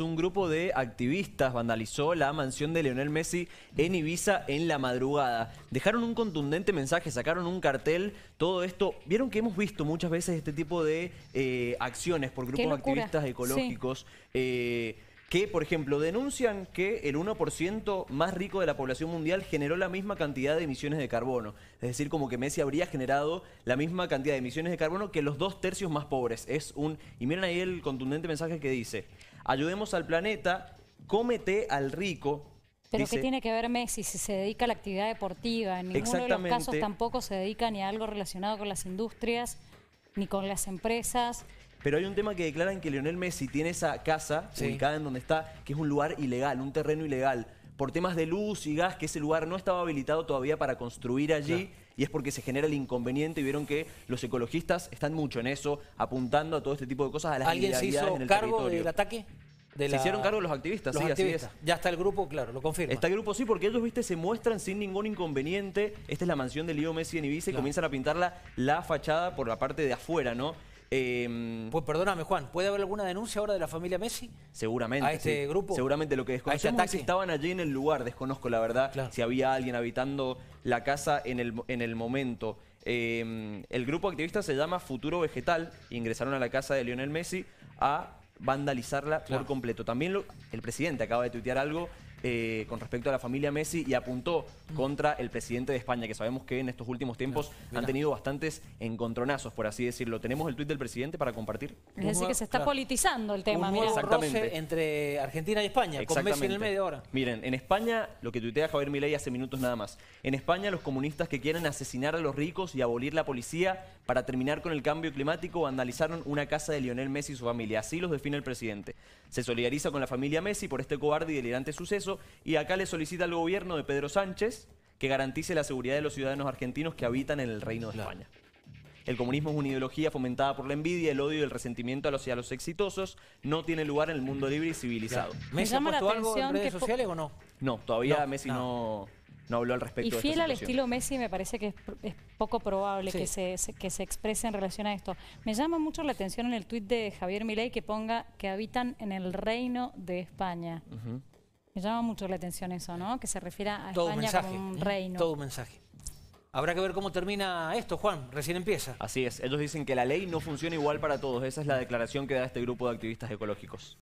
Un grupo de activistas vandalizó la mansión de Leonel Messi en Ibiza en la madrugada. Dejaron un contundente mensaje, sacaron un cartel, todo esto. Vieron que hemos visto muchas veces este tipo de eh, acciones por grupos activistas ecológicos. Eh, que, por ejemplo, denuncian que el 1% más rico de la población mundial generó la misma cantidad de emisiones de carbono. Es decir, como que Messi habría generado la misma cantidad de emisiones de carbono que los dos tercios más pobres. Es un. Y miren ahí el contundente mensaje que dice: Ayudemos al planeta, cómete al rico, pero ¿qué tiene que ver Messi si se dedica a la actividad deportiva? En ninguno de los casos tampoco se dedica ni a algo relacionado con las industrias, ni con las empresas. Pero hay un tema que declaran que Lionel Messi tiene esa casa ubicada en donde está, que es un lugar ilegal, un terreno ilegal. Por temas de luz y gas, que ese lugar no estaba habilitado todavía para construir allí. y es porque se genera el inconveniente y vieron que los ecologistas están mucho en eso, apuntando a todo este tipo de cosas a las ¿Alguien se hizo cargo del ataque? se hicieron cargo los activistas, sí, así es. Ya está el grupo, claro, lo confirma. Está el grupo, sí, porque ellos, viste, se muestran sin ningún inconveniente. Esta es la mansión de Leo Messi en Ibiza y comienzan a pintarla la fachada por la parte de afuera, ¿no? pues perdóname, Juan, ¿puede haber alguna denuncia ahora de la familia Messi? Seguramente. ¿A este grupo? Seguramente lo que desconozco este es que estaban allí en el lugar, desconozco la verdad, si había alguien habitando la casa en el, en el momento. Em, el grupo activista se llama Futuro Vegetal, ingresaron a la casa de Lionel Messi a vandalizarla por completo. También lo, el presidente acaba de tuitear algo eh, con respecto a la familia Messi y apuntó contra el presidente de España, que sabemos que en estos últimos tiempos han tenido bastantes encontronazos, por así decirlo. ¿Tenemos el tuit del presidente para compartir? Es decir, que se está politizando el tema. Un Exactamente. entre Argentina y España, con Messi en el medio ahora. Miren, en España, lo que tuitea Javier Milei hace minutos nada más, en España los comunistas que quieren asesinar a los ricos y abolir la policía para terminar con el cambio climático vandalizaron una casa de Lionel Messi y su familia. Así los define el presidente. Se solidariza con la familia Messi por este cobarde y delirante suceso y acá le solicita al gobierno de Pedro Sánchez que garantice la seguridad de los ciudadanos argentinos que habitan en el Reino de España. El comunismo es una ideología fomentada por la envidia, el odio y el resentimiento hacia los exitosos. No tiene lugar en el mundo libre y civilizado. ¿Messi ha puesto algo en redes sociales o no? No, todavía Messi no. no, habló al respecto. Y fiel al estilo Messi me parece que es, poco probable que, se, que se exprese en relación a esto. Me llama mucho la atención en el tuit de Javier Milei que ponga que habitan en el reino de España. Me llama mucho la atención eso, ¿no? Que se refiera a todo España como un ¿eh? reino. Todo un mensaje. Habrá que ver cómo termina esto, Juan. Recién empieza. Así es. Ellos dicen que la ley no funciona igual para todos. Esa es la declaración que da este grupo de activistas ecológicos.